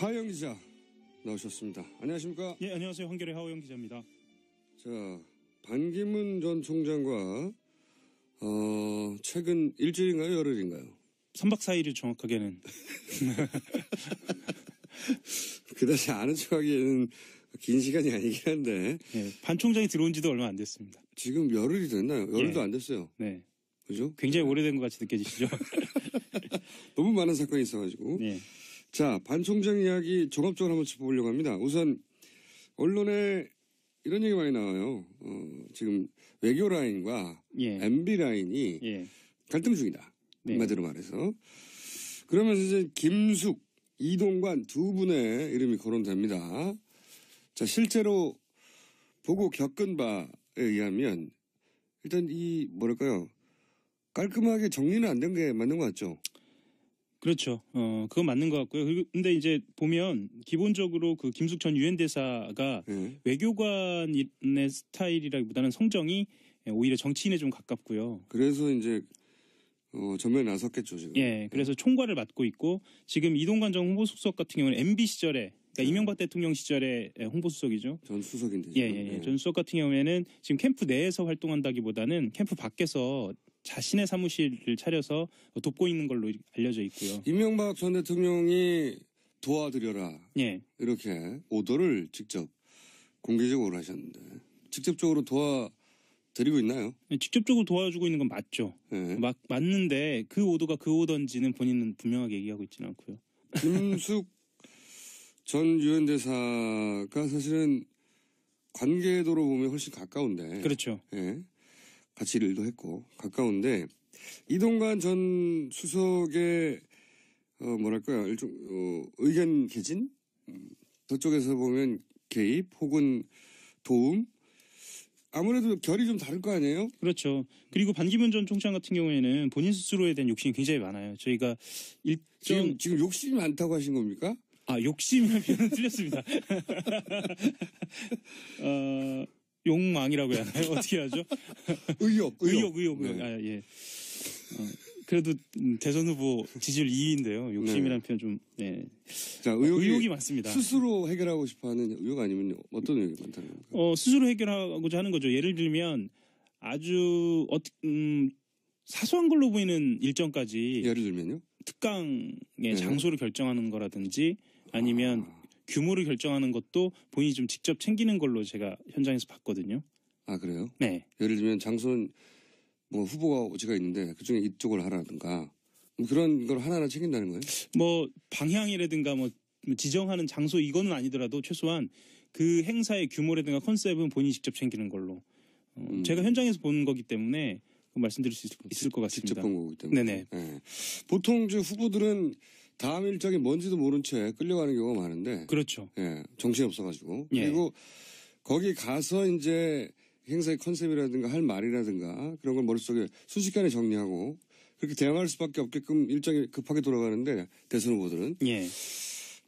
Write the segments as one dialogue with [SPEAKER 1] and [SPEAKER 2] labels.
[SPEAKER 1] 하영 기자 나오셨습니다.
[SPEAKER 2] 안녕하십니까? 예,
[SPEAKER 1] 안녕하세요. 한결의 하영 기자입니다. 자, 반기문 전 총장과 어, 최근 일주일인가요? 열흘인가요? 3박 4일을 정확하게는. 그다지 아는 척하기에는 긴 시간이 아니긴 한데. 네, 반 총장이 들어온 지도 얼마 안 됐습니다. 지금 열흘이 됐나요? 열흘도 예. 안 됐어요. 네. 그죠? 굉장히 네. 오래된 것 같이 느껴지시죠? 너무 많은 사건이 있어가지고. 네. 자, 반총장 이야기 종합적으로 한번 짚어보려고 합니다. 우선 언론에 이런 얘기 많이 나와요. 어, 지금 외교 라인과 예. MB 라인이 예. 갈등 중이다. 네. 한마디로 말해서. 그러면서 이제 김숙, 이동관 두 분의 이름이 거론됩니다. 자, 실제로 보고 겪은 바에 의하면 일단 이 뭐랄까요? 깔끔하게 정리는 안 된 게 맞는 것 같죠. 그렇죠.
[SPEAKER 2] 어, 그건 맞는 것 같고요. 근데 이제 보면 기본적으로 그 김숙 전 유엔 대사가 네. 외교관의 스타일이라기보다는 성정이 오히려 정치인에 좀 가깝고요. 그래서 이제 어, 전면 에 나섰겠죠 지금. 예, 그래서 네. 총괄을 맡고 있고 지금 이동관 전 홍보수석 같은 경우는 MB 시절에 그러니까 네. 이명박 대통령 시절에 예, 홍보수석이죠. 전 수석인데. 예, 예, 예. 네. 전 수석 같은 경우에는 지금 캠프 내에서 활동한다기보다는 캠프 밖에서 자신의 사무실을 차려서 돕고 있는 걸로 알려져 있고요.
[SPEAKER 1] 이명박 전 대통령이 도와드려라. 예. 이렇게 오더를 직접 공개적으로 하셨는데 직접적으로 도와 드리고 있나요?
[SPEAKER 2] 예, 직접적으로 도와주고 있는 건 맞죠. 예. 막, 맞는데 그 오더가 그 오던지는 본인은 분명하게 얘기하고
[SPEAKER 1] 있지는 않고요. 김숙 전 유엔 대사가 사실은 관계도로 보면 훨씬 가까운데. 그렇죠. 예. 같이 일도 했고 가까운데 이동관 전 수석의 어 뭐랄까요 일종 어 의견 개진 음, 저쪽에서 보면 개입 혹은 도움 아무래도 결이 좀 다를 거 아니에요? 그렇죠.
[SPEAKER 2] 그리고 반기문 전 총장 같은 경우에는 본인 스스로에 대한 욕심이 굉장히 많아요. 저희가 일정 지금, 지금 욕심이 많다고 하신 겁니까? 아욕심이라 틀렸습니다. 어... 욕망이라고 해야 하나요? 어떻게 하죠? 의욕, 의욕,
[SPEAKER 1] 의욕. 의욕. 네. 아, 예. 어, 그래도 음, 대선 후보 지지율 2위인데요. 욕심이라는 표현 좀, 네. 자, 의욕이, 의욕이, 많습니다. 스스로 해결하고 싶어 하는 의욕 아니면 어떤 의욕이 많다는 건가요?
[SPEAKER 2] 어, 스스로 해결하고자 하는 거죠. 예를 들면 아주, 어, 음, 사소한 걸로 보이는 일정까지. 예를 들면요? 특강의 네. 장소를 결정하는 거라든지 아니면 아. 규모를 결정하는 것도 본인이 좀 직접
[SPEAKER 1] 챙기는 걸로 제가 현장에서 봤거든요. 아 그래요? 네. 예를 들면 장소는 뭐 후보가 어찌가 있는데 그중에 이쪽을 하라든가 뭐 그런 걸 하나하나 챙긴다는 거예요?
[SPEAKER 2] 뭐 방향이라든가 뭐 지정하는 장소 이거는 아니더라도 최소한 그 행사의 규모라든가 컨셉은 본인이 직접 챙기는 걸로 어, 음. 제가 현장에서 본 거기 때문에
[SPEAKER 1] 말씀드릴 수 있을, 것 같습니다. 직접 본 거기 때문에. 네네. 네. 보통 후보들은 다음 일정이 뭔지도 모른 채 끌려가는 경우가 많은데. 그렇죠. 예. 정신이 없어가지고. 예. 그리고 거기 가서 이제 행사의 컨셉이라든가 할 말이라든가 그런 걸 머릿속에 순식간에 정리하고 그렇게 대응할 수밖에 없게끔 일정이 급하게 돌아가는데 대선 후보들은. 예.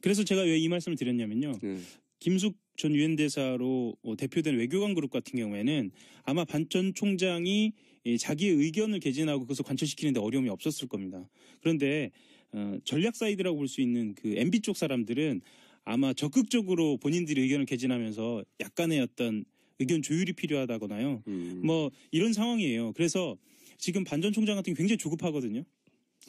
[SPEAKER 2] 그래서 제가 왜 이 말씀을 드렸냐면요. 예. 김숙 전 유엔 대사로 어, 대표된 외교관 그룹 같은 경우에는 아마 반전 총장이 자기의 의견을 개진하고 그것을 관철시키는데 어려움이 없었을 겁니다. 그런데 어, 전략 사이드라고 볼 수 있는 그 MB 쪽 사람들은 아마 적극적으로 본인들의 의견을 개진하면서 약간의 어떤 의견 조율이 필요하다거나요. 음. 뭐 이런 상황이에요. 그래서 지금 반전 총장 같은 게 굉장히 조급하거든요.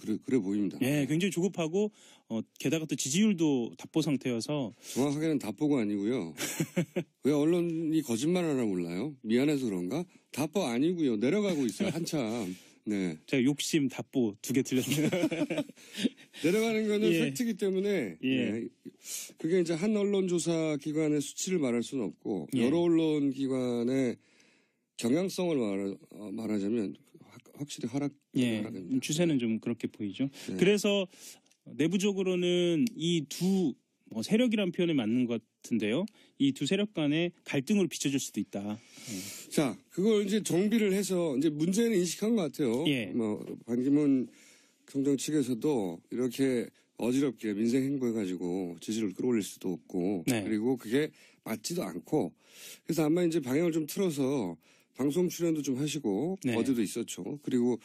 [SPEAKER 1] 그래 그래 보입니다.
[SPEAKER 2] 예, 굉장히 조급하고
[SPEAKER 1] 어, 게다가 또 지지율도 답보 상태여서 정확하게는 답보가 아니고요. 왜 언론이 거짓말하나 몰라요? 미안해서 그런가? 답보 아니고요. 내려가고 있어요 한참. 네. 제가 욕심 답보 두개 틀렸네요. 내려가는 거는 예. 팩트기 때문에 예. 네. 그게 이제 한 언론조사 기관의 수치를 말할 수는 없고 예. 여러 언론 기관의 경향성을 어, 말하, 자면 확실히 하락,
[SPEAKER 2] 예. 추세는 좀 그렇게 보이죠. 네. 그래서 내부적으로는 이두 뭐 세력이란 표현에 맞는 것 같은데요. 이 두 세력
[SPEAKER 1] 간의 갈등으로 비춰질 수도 있다. 네. 자, 그걸 이제 정비를 해서 이제 문제는 인식한 것 같아요. 예. 뭐 반기문 총장 측에서도 이렇게 어지럽게 민생 행보해가지고 지지를 끌어올릴 수도 없고 네. 그리고 그게 맞지도 않고 그래서 아마 이제 방향을 좀 틀어서 방송 출연도 좀 하시고 네. 어제도 있었죠. 그리고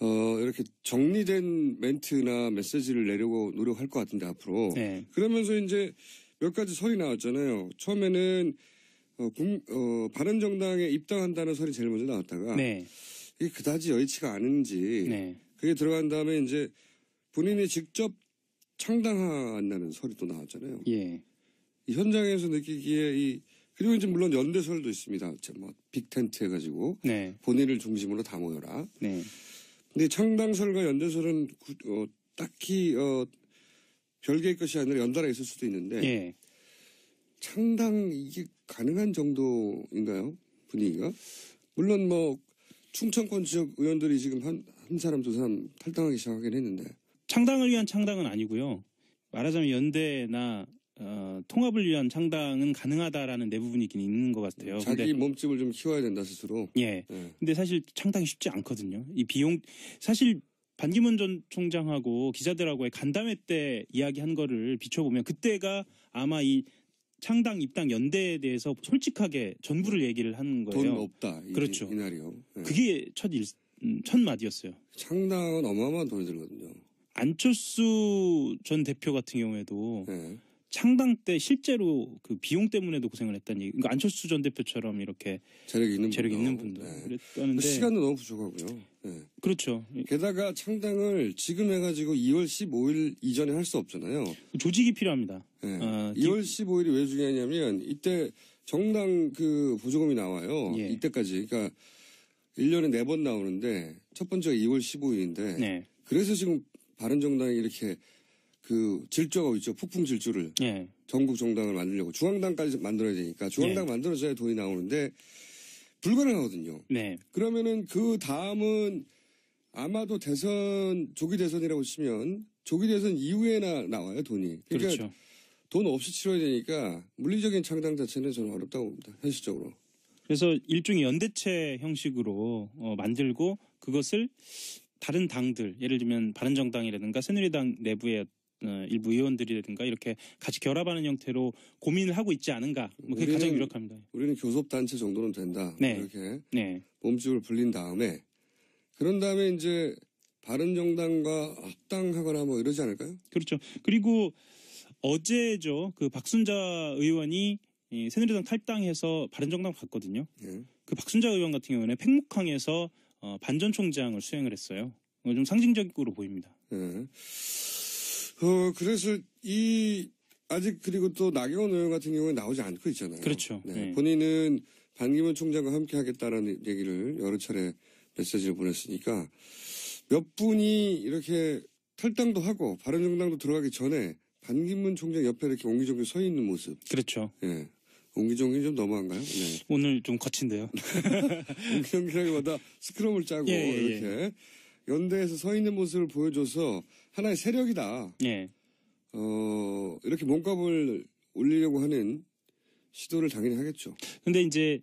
[SPEAKER 1] 어 이렇게 정리된 멘트나 메시지를 내려고 노력할 것 같은데 앞으로 네. 그러면서 이제 몇 가지 설이 나왔잖아요. 처음에는 어, 국, 어, 바른정당에 입당한다는 설이 제일 먼저 나왔다가 네. 이게 그다지 여의치가 않은지 네. 그게 들어간 다음에 이제 본인이 직접 창당한다는 설이 또 나왔잖아요. 예. 이 현장에서 느끼기에 이 그리고 이제 물론 연대설도 있습니다. 뭐 빅텐트 해가지고 네. 본인을 중심으로 다 모여라. 네. 근데 창당설과 연대설은 구, 어, 딱히 어, 별개의 것이 아니라 연달아 있을 수도 있는데 예. 창당 이게 가능한 정도인가요 분위기가? 물론 뭐 충청권 지역 의원들이 지금 한, 한 사람 두 사람 탈당하기 시작하긴 했는데 창당을 위한 창당은
[SPEAKER 2] 아니고요. 말하자면 연대나 어, 통합을 위한 창당은 가능하다라는 내부분이긴 있는 것 같아요. 자기 근데,
[SPEAKER 1] 몸집을 좀 키워야 된다 스스로. 예. 예.
[SPEAKER 2] 근데 사실 창당이 쉽지 않거든요. 이 비용 사실 반기문 전 총장하고 기자들하고의 간담회 때 이야기한 거를 비춰보면 그때가 아마 이 창당 입당 연대에 대해서 솔직하게 전부를 얘기를 한 거예요. 돈 없다. 이, 그렇죠. 이날이요. 네. 그게 첫 일, 첫 마디였어요.
[SPEAKER 1] 창당은 어마어마한 돈이 들거든요. 안철수
[SPEAKER 2] 전 대표 같은 경우에도 네. 창당 때 실제로 그 비용 때문에도 고생을 했다는 얘기. 그러니까 안철수 전 대표처럼 이렇게 재력 있는 재력 분도. 있는 분도 네. 그랬다는데 시간도 너무 부족하고요. 네. 그렇죠.
[SPEAKER 1] 게다가 창당을 지금 해가지고 2월 15일 이전에 할 수 없잖아요. 조직이 필요합니다. 네. 어, 2월 15일이 왜 중요하냐면 이때 정당 그 보조금이 나와요. 예. 이때까지 그러니까 1년에 4번 나오는데 첫 번째가 2월 15일인데 네. 그래서 지금 바른정당이 이렇게 그 질주하고 있죠. 폭풍 질주를. 예. 전국 정당을 만들려고. 중앙당까지 만들어야 되니까. 중앙당 예. 만들어져야 돈이 나오는데 불가능하거든요. 네. 그러면은 그 다음은 아마도 대선, 조기 대선이라고 치면 조기 대선 이후에나 나와요, 돈이. 그러니까 그렇죠. 돈 없이 치러야 되니까 물리적인 창당 자체는 저는 어렵다고 봅니다. 현실적으로. 그래서 일종의 연대체 형식으로 어, 만들고
[SPEAKER 2] 그것을 다른 당들 예를 들면 바른정당이라든가 새누리당 내부의 어, 일부 의원들이라든가 이렇게 같이 결합하는 형태로 고민을 하고 있지 않은가 뭐 그게 우리는, 가장 유력합니다.
[SPEAKER 1] 우리는 교섭단체 정도는 된다. 네. 이렇게 네. 몸집을 불린 다음에 그런 다음에 이제 바른정당과 합당하거나 뭐 이러지 않을까요? 그렇죠. 그리고 어제죠. 그 박순자 의원이 새누리당
[SPEAKER 2] 탈당해서 바른정당 갔거든요. 예. 그 박순자 의원 같은 경우는 팽목항에서 어,
[SPEAKER 1] 반전 총장을 수행을 했어요. 어, 좀 상징적으로 보입니다. 예. 어, 그래서 이 아직 그리고 또 나경원 의원 같은 경우에 나오지 않고 있잖아요. 그렇죠. 네. 네. 본인은 반기문 총장과 함께 하겠다라는 얘기를 여러 차례 메시지를 보냈으니까 몇 분이 이렇게 탈당도 하고 바른정당도 들어가기 전에 반기문 총장 옆에 이렇게 옹기종기 서 있는 모습.
[SPEAKER 2] 그렇죠. 예.
[SPEAKER 1] 옹기종기 좀 너무한가요? 네.
[SPEAKER 2] 오늘 좀 거친데요.
[SPEAKER 1] 옹기종기라기보다 스크럼을 짜고 예, 예, 예, 이렇게. 예. 연대에서 서 있는 모습을 보여줘서 하나의 세력이다. 예. 어, 이렇게 몸값을 올리려고 하는 시도를 당연히 하겠죠.
[SPEAKER 2] 근데 이제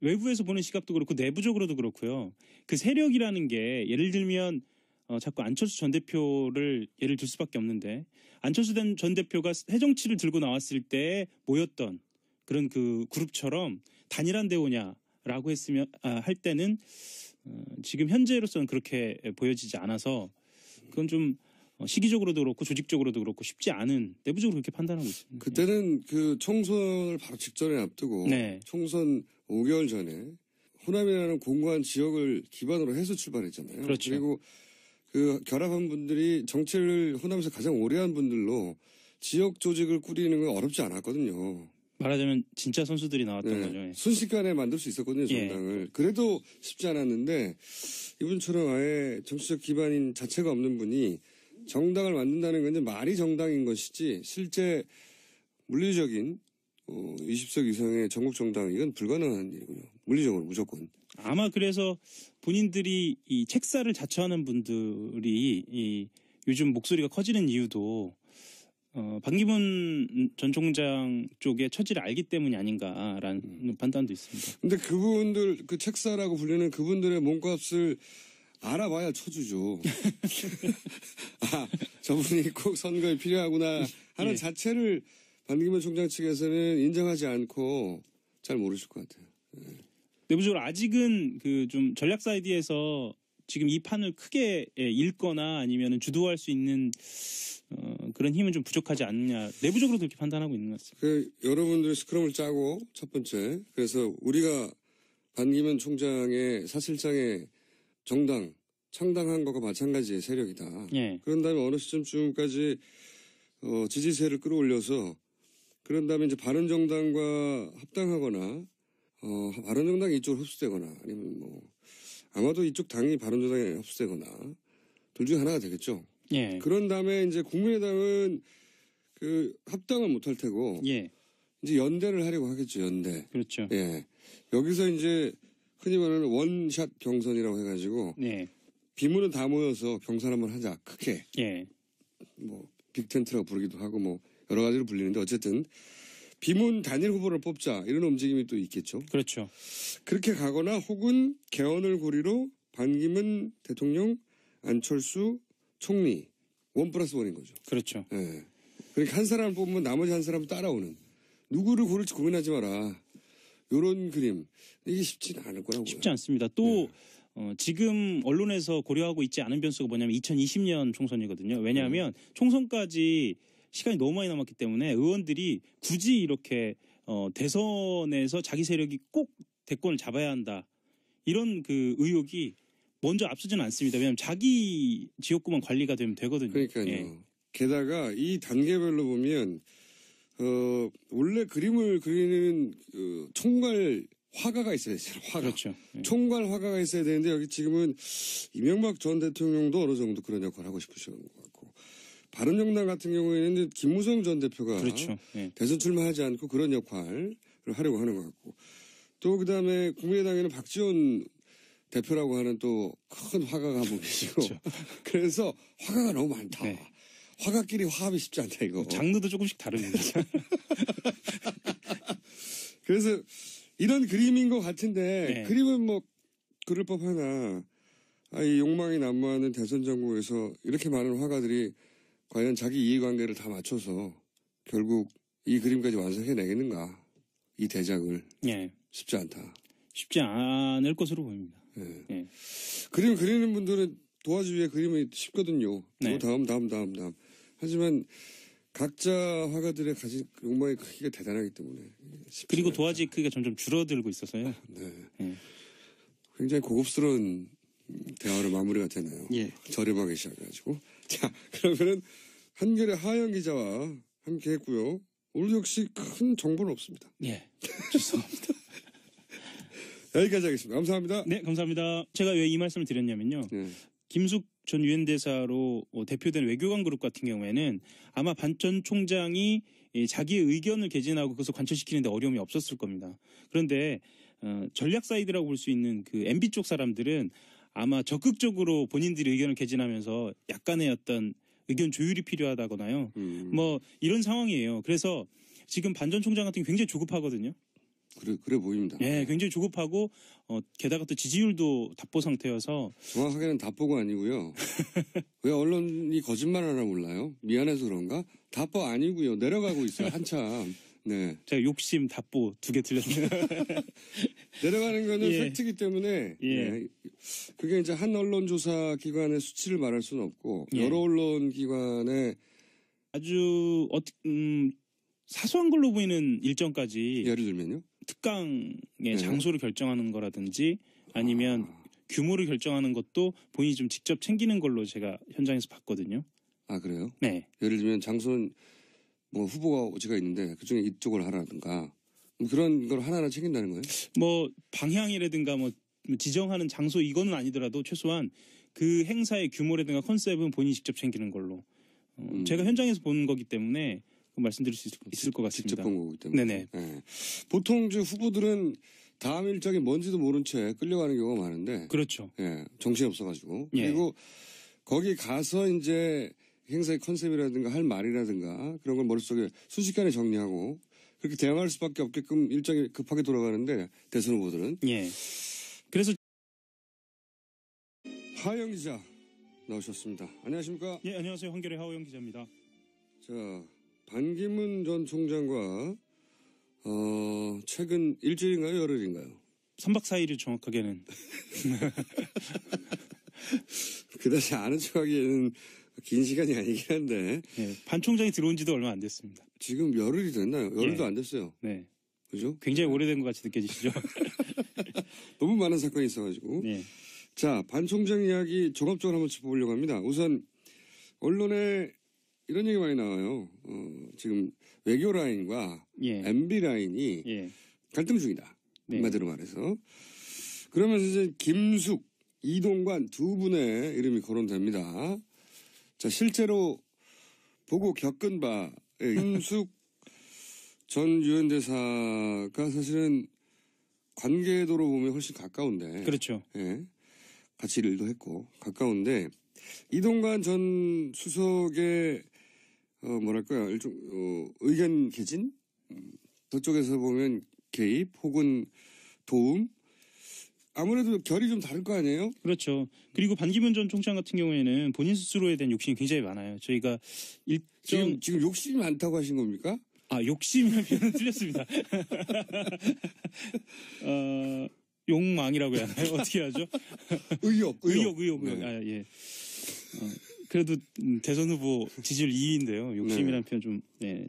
[SPEAKER 2] 외부에서 보는 시각도 그렇고 내부적으로도 그렇고요. 그 세력이라는 게 예를 들면 어, 자꾸 안철수 전 대표를 예를 들 수밖에 없는데 안철수 전 대표가 해정치를 들고 나왔을 때 모였던 그런 그 그룹처럼 단일한 대우냐 라고 했으면, 아, 할 때는, 어, 지금 현재로서는 그렇게 보여지지 않아서, 그건 좀, 어, 시기적으로도 그렇고 조직적으로도
[SPEAKER 1] 그렇고 쉽지 않은 내부적으로 그렇게 판단하고 있습니다. 그때는 그 총선을 바로 직전에 앞두고 네. 총선 5개월 전에 호남이라는 공고한 지역을 기반으로 해서 출발했잖아요. 그렇죠. 그리고 그 결합한 분들이 정치를 호남에서 가장 오래 한 분들로 지역 조직을 꾸리는 건 어렵지 않았거든요. 말하자면 진짜 선수들이 나왔던 네. 거죠. 예. 순식간에 만들 수 있었거든요, 예. 정당을. 예. 그래도 쉽지 않았는데 이분처럼 아예 정치적 기반인 자체가 없는 분이 정당을 만든다는 건 이제 말이 정당인 것이지 실제 물리적인 어, 20석 이상의 전국 정당 이건 불가능한 일이고요. 물리적으로 무조건. 아마 그래서 본인들이
[SPEAKER 2] 이 책사를 자처하는 분들이 이 요즘 목소리가 커지는 이유도 어, 반기문 전 총장 쪽의 처지를 알기 때문이
[SPEAKER 1] 아닌가라는 음. 판단도 있습니다. 근데 그분들 그 책사라고 불리는 그분들의 몸값을 알아봐야 처주죠 아, 저분이 꼭 선거에 필요하구나 하는 예. 자체를 반기문 총장 측에서는 인정하지 않고 잘 모르실 것 같아요. 네. 내부적으로 아직은 그 좀 전략 사이드에서
[SPEAKER 2] 지금 이 판을 크게 예, 읽거나 아니면 주도할 수 있는 어, 그런 힘은 좀 부족하지 않느냐 내부적으로 그렇게 판단하고 있는 것 같습니다.
[SPEAKER 1] 그 여러분들이 스크럼을 짜고 첫 번째 그래서 우리가 반기문 총장의 사실상의 정당 창당한 것과 마찬가지의 세력이다. 예. 그런 다음에 어느 시점쯤까지 어, 지지세를 끌어올려서 그런 다음에 이제 바른정당과 합당하거나 어, 바른정당이 이쪽으로 흡수되거나 아니면 뭐 아마도 이쪽 당이 바른조당에 흡수되거나 둘 중 하나가 되겠죠. 예. 그런 다음에 이제 국민의당은 그 합당은 못할 테고 예. 이제 연대를 하려고 하겠죠. 연대. 그렇죠. 예. 여기서 이제 흔히 말하는 원샷 경선이라고 해가지고 예. 비문은 다 모여서 경선 한번 하자 크게. 예. 뭐 빅텐트라고 부르기도 하고 뭐 여러 가지로 불리는데 어쨌든 비문 단일 후보를 뽑자 이런 움직임이 또 있겠죠. 그렇죠. 그렇게 가거나 혹은 개헌을 고리로 반기문 대통령, 안철수 총리 원 플러스 원인 거죠. 그렇죠. 예. 그러니까 한 사람 뽑으면 나머지 한 사람 은 따라오는 누구를 고를지 고민하지 마라. 요런 그림 이게 쉽지는 않을 거라고요. 쉽지 않습니다. 또 네. 어, 지금
[SPEAKER 2] 언론에서 고려하고 있지 않은 변수가 뭐냐면 2020년 총선이거든요. 왜냐하면 음. 총선까지 시간이 너무 많이 남았기 때문에 의원들이 굳이 이렇게 어, 대선에서 자기 세력이 꼭 대권을 잡아야 한다. 이런 그 의혹이 먼저 앞서지는 않습니다. 왜냐하면 자기 지역구만 관리가 되면 되거든요. 그러니까요. 예.
[SPEAKER 1] 게다가 이 단계별로 보면 어, 원래 그림을 그리는 그 총괄 화가가 있어야 돼요. 화가. 그렇죠. 예. 총괄 화가가 있어야 되는데 여기 지금은 이명박 전 대통령도 어느 정도 그런 역할을 하고 싶으시는 거예요. 바른정당 같은 경우에는 김무성 전 대표가 그렇죠. 네. 대선 출마하지 않고 그런 역할을 하려고 하는 것 같고 또 그다음에 국민의당에는 박지원 대표라고 하는 또 큰 화가 가고 계시고 그렇죠. 그래서 화가가 너무 많다. 네. 화가끼리 화합이 쉽지 않다 이거. 장르도 조금씩 다릅니다. 그래서 이런 그림인 것 같은데 네. 그림은 뭐 그럴 법하나 아, 이 욕망이 난무하는 대선 정국에서 이렇게 많은 화가들이 과연 자기 이해관계를 다 맞춰서 결국 이 그림까지 완성해내겠는가 이 대작을 예. 쉽지 않다. 쉽지 않을 것으로 보입니다. 예. 예. 그림 그리는 분들은 도화지 위에 그림이 쉽거든요. 뭐 네. 다음 다음 다음 다음. 하지만 각자 화가들의 가진 욕망의 크기가 대단하기 때문에 그리고 도화지 크기가 점점 줄어들고 있어서요. 아, 네. 예. 굉장히 고급스러운 대화를 마무리가 되네요. 예. 저렴하게 시작해가지고. 자, 그러면은 한겨레 하영 기자와 함께 했고요. 오늘 역시 큰 정보는 없습니다. 예. 죄송합니다.
[SPEAKER 2] 여기까지 하겠습니다. 감사합니다. 네, 감사합니다. 제가 왜 이 말씀을 드렸냐면요. 네. 김숙 전 유엔 대사로 어, 대표된 외교관 그룹 같은 경우에는 아마 반전 총장이 자기의 의견을 개진하고 그것을 관철시키는데 어려움이 없었을 겁니다. 그런데 어, 전략 사이드라고 볼 수 있는 그 MB 쪽 사람들은 아마 적극적으로 본인들이 의견을 개진하면서 약간의 어떤 의견 조율이 필요하다거나요. 음. 뭐 이런 상황이에요. 그래서 지금 반전 총장 같은 게 굉장히 조급하거든요.
[SPEAKER 1] 그래 그래 보입니다. 예, 굉장히 조급하고 어, 게다가 또 지지율도 답보 상태여서 정확하게는 답보가 아니고요. 왜 언론이 거짓말하나 몰라요? 미안해서 그런가? 답보 아니고요. 내려가고 있어요 한참. 네. 제가 욕심 답보 두개틀렸습니다 내려가는 거는 예. 팩트기 때문에 예. 네. 그게 이제 한 언론조사 기관의 수치를 말할 수는 없고 예. 여러 언론 기관의 아주 어, 음, 사소한 걸로 보이는 일정까지 예를 들면요
[SPEAKER 2] 특강의 네. 장소를 결정하는 거라든지 아니면 아. 규모를 결정하는 것도 본인이 좀 직접 챙기는 걸로 제가 현장에서 봤거든요. 아 그래요? 네. 예를 들면
[SPEAKER 1] 장소는 뭐 후보가 오지가 있는데 그중에 이쪽을 하라든가 뭐 그런 걸 하나하나 챙긴다는 거예요?
[SPEAKER 2] 뭐 방향이라든가 뭐 지정하는 장소 이거는 아니더라도 최소한 그 행사의 규모라든가 컨셉은 본인이 직접 챙기는 걸로 어, 음. 제가 현장에서
[SPEAKER 1] 본 거기 때문에 말씀드릴 수 있을, 있을 것 같습니다. 직접 본 거기 때문에. 네네. 네. 보통 이제 후보들은 다음 일정이 뭔지도 모른 채 끌려가는 경우가 많은데. 그렇죠. 예. 정신이 없어가지고. 예. 그리고 거기 가서 이제 행사의 컨셉이라든가 할 말이라든가 그런 걸 머릿속에 순식간에 정리하고 그렇게 대응할 수밖에 없게끔 일정이 급하게 돌아가는데 대선 후보들은 예. 그래서 하영 기자 나오셨습니다.
[SPEAKER 2] 안녕하십니까? 예, 안녕하세요. 한결의 하호영 기자입니다.
[SPEAKER 1] 자, 반기문 전 총장과 어, 최근 일주일인가요, 열흘인가요? 3박 4일이 정확하게는. 그다지 아는 척하기에는 긴 시간이 아니긴 한데. 네, 예, 반 총장이 들어온 지도 얼마 안 됐습니다. 지금 열흘이 됐나요? 열흘도 네. 안 됐어요. 네. 그죠? 굉장히 오래된 것 같이 느껴지시죠? 너무 많은 사건이 있어가지고. 네. 자, 반 총장 이야기 종합적으로 한번 짚어보려고 합니다. 우선, 언론에 이런 얘기 많이 나와요. 어, 지금 외교 라인과 예. MB 라인이 예. 갈등 중이다. 네. 한마디로 말해서. 그러면서 이제 김숙, 이동관 두 분의 이름이 거론됩니다. 자, 실제로 보고 겪은 바, 에 예, 네. 윤숙 전 유엔대사가 사실은 관계도로 보면 훨씬 가까운데. 그렇죠. 예. 같이 일도 했고, 가까운데, 이동관 전 수석의, 어, 뭐랄까요, 일종, 어, 의견 개진? 음, 저쪽에서 보면 개입 혹은 도움? 아무래도 결이 좀 다를 거 아니에요? 그렇죠.
[SPEAKER 2] 그리고 반기문 전 총장 같은 경우에는 본인 스스로에 대한 욕심이 굉장히 많아요. 저희가 일정 지금, 지금 욕심이 많다고 하신 겁니까? 아욕심이라표현 틀렸습니다. 어, 욕망이라고 해야 하나요? 어떻게 하죠? 의욕, 의욕, 의욕. 의욕, 의욕. 네. 아, 예. 어. 그래도 음, 대선 후보 지지율 2위인데요. 욕심이란 네. 표현 좀 네.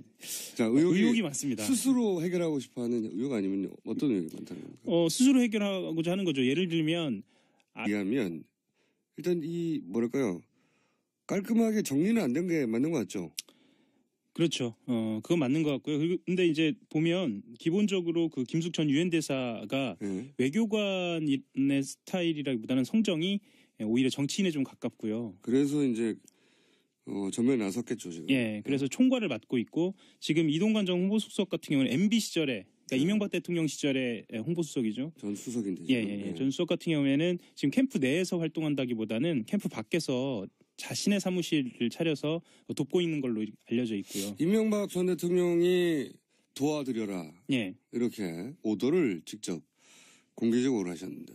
[SPEAKER 1] 자, 의혹이, 의혹이 많습니다. 스스로 해결하고 싶어하는 의혹 아니면 어떤 의혹이 많다는 겁니까? 어, 스스로 해결하고자 하는 거죠. 예를 들면 아 이하면 일단 이 뭐랄까요 깔끔하게 정리는 안 된 게 맞는 것 같죠. 그렇죠. 어, 그건 맞는 것 같고요. 근데 이제 보면 기본적으로 그 김숙
[SPEAKER 2] 전 유엔 대사가 네. 외교관의 스타일이라기보다는 성정이 예, 오히려 정치인에 좀 가깝고요. 그래서 이제 어, 전면에 나섰겠죠, 지금. 예, 네. 그래서 네. 총괄을 맡고 있고 지금 이동관 전 홍보수석 같은 경우는 MB 시절에 그러니까 네. 이명박 대통령 시절에 예, 홍보수석이죠. 전 수석인데. 예, 예, 예. 네. 전 수석 같은 경우에는 지금 캠프 내에서 활동한다기보다는 캠프 밖에서 자신의 사무실을 차려서 돕고 있는 걸로
[SPEAKER 1] 알려져 있고요. 이명박 전 대통령이 도와드려라. 예. 이렇게 오더를 직접 공개적으로 하셨는데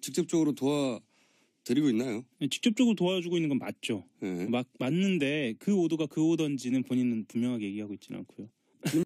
[SPEAKER 1] 직접적으로 도와 드리고
[SPEAKER 2] 있나요? 네, 직접적으로 도와주고 있는 건 맞죠. 네. 맞, 맞는데 그오도가그오던지는 본인은 분명하게 얘기하고 있지는 않고요.